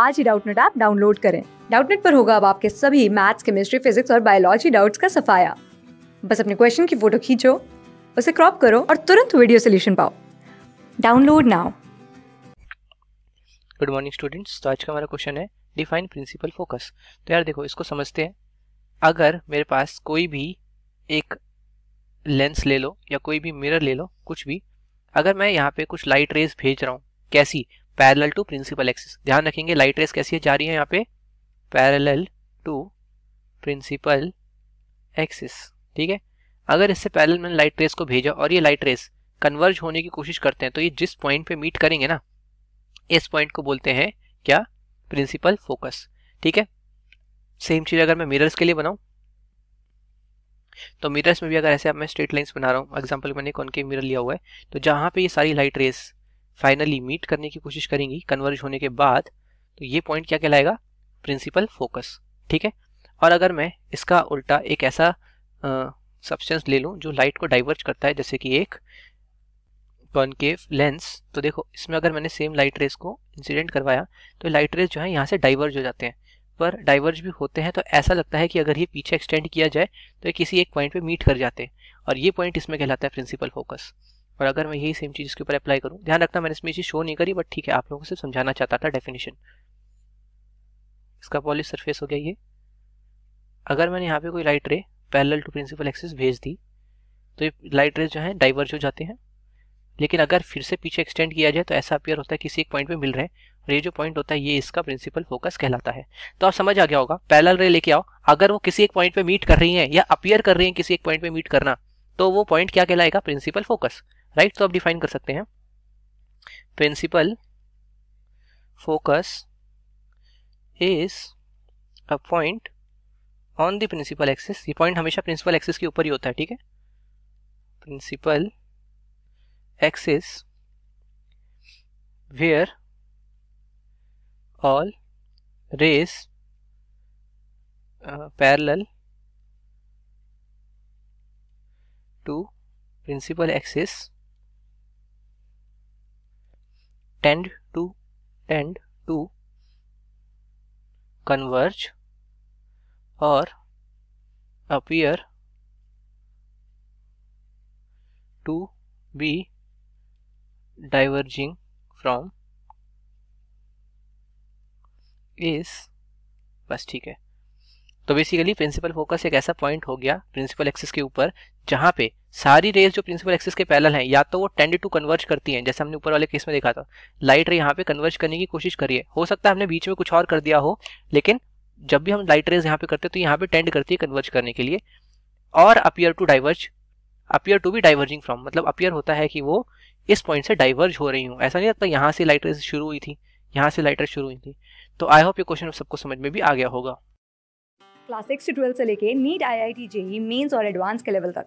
आज ही Doubtnut app download करें डाउटनेट पर होगा अब आपके सभी मैथ्स केमिस्ट्री फिजिक्स और बायोलॉजी डाउट्स का सफाया बस अपने क्वेश्चन की फोटो खींचो उसे क्रॉप करो और तुरंत वीडियो सोल्यूशन पाओ download now good morning students तो आज का हमारा क्वेश्चन है डिफाइन प्रिंसिपल फोकस तो यार देखो इसको समझते हैं अगर मेरे पास कोई भी एक लेंस ले लो या कोई भी मिरर ले लो कुछ भी अगर मैं यहाँ पे कुछ लाइट रेज भेज रहा हूँ कैसी पैरेलल टू प्रिंसिपल एक्सिस ध्यान रखेंगे लाइट रेस कैसी है जा रही है यहाँ पे पैरेलल टू प्रिंसिपल एक्सिस ठीक है अगर इससे पैरेलल मैंने लाइट रेस को भेजा और ये लाइट रेस कन्वर्ज होने की कोशिश करते हैं तो ये जिस पॉइंट पे मीट करेंगे ना इस पॉइंट को बोलते हैं क्या प्रिंसिपल फोकस ठीक है सेम चीज़ अगर मैं मिरर्स के लिए बनाऊं तो मिरर्स में भी अगर ऐसे आप मैं स्ट्रेट लाइन्स बना रहा हूँ एग्जाम्पल मैंने कौन के मिरर लिया हुआ है तो जहां पे ये सारी लाइट रेस फाइनली मीट करने की कोशिश करेंगी कन्वर्ज होने के बाद तो ये पॉइंट क्या कहलाएगा प्रिंसिपल फोकस ठीक है और अगर मैं इसका उल्टा एक ऐसा सब्सटेंस ले लूँ जो लाइट को डाइवर्ज करता है जैसे कि एक कॉनकेव लेंस तो देखो इसमें अगर मैंने सेम लाइट रेस को इंसिडेंट करवाया तो लाइट रेस जो है यहाँ से डाइवर्ज हो जाते हैं पर डाइवर्ज भी होते हैं तो ऐसा लगता है कि अगर ये पीछे एक्सटेंड किया जाए तो ये किसी एक पॉइंट पे मीट कर जाते हैं और ये पॉइंट इसमें कहलाता है प्रिंसिपल फोकस और अगर मैं यही सेम चीज़ इसके ऊपर अप्लाई करूँ ध्यान रखना मैंने इसमें चीज़ शो नहीं करी बट ठीक है आप लोगों को सिर्फ समझाना चाहता था डेफिनेशन इसका पॉलिश सरफेस हो गया ये अगर मैंने यहाँ पे कोई light ray parallel to principal axis भेज दी तो ये लाइट रेज जो है डाइवर्ज हो जाते हैं लेकिन अगर फिर से पीछे एक्सटेंड किया जाए तो ऐसा अपियर होता है किसी एक पॉइंट पे मिल रहे हैं और ये जो पॉइंट होता है ये इसका प्रिंसिपल फोकस कहलाता है तो आप समझ आ गया होगा पैरेलल रे लेके आओ अगर वो किसी एक पॉइंट पे मीट कर रही हैं या अपियर कर रही हैं किसी एक पॉइंट पे मीट करना तो वो पॉइंट क्या कहलाएगा प्रिंसिपल फोकस राइट तो आप डिफाइन कर सकते हैं principal focus is a point on the principal axis ये पॉइंट हमेशा प्रिंसिपल एक्सिस के ऊपर ही होता है ठीक है principal axis where all rays parallel to principal axis tend to tend to converge or appear to be diverging from is बस ठीक है तो बेसिकली प्रिंसिपल फोकस एक ऐसा पॉइंट हो गया प्रिंसिपल एक्सिस के ऊपर जहां पे सारी रेज जो प्रिंसिपल एक्सिस के पैरेलल हैं या तो वो टेंड टू कन्वर्ज करती हैं जैसे हमने ऊपर वाले केस में देखा था लाइट रे यहाँ पे कन्वर्ज करने की कोशिश करिए हो सकता है हमने बीच में कुछ और कर दिया हो लेकिन जब भी हम लाइट रेज यहाँ पे करते हैं तो यहाँ पे टेंड करती है कन्वर्ज करने के लिए और appear to diverge appear to भी डाइवर्जिंग फ्रॉम मतलब अपियर होता है कि वो इस पॉइंट से डाइवर्ज हो रही हूँ ऐसा नहीं लगता यहाँ से लाइट रेज शुरू हुई थी यहाँ से लाइट रेज शुरू हुई थी तो आई होप ये क्वेश्चन सबको समझ में भी आ गया होगा क्लास सिक्स से से लेके NEET I I T JEE Mains और एडवांस के लेवल तक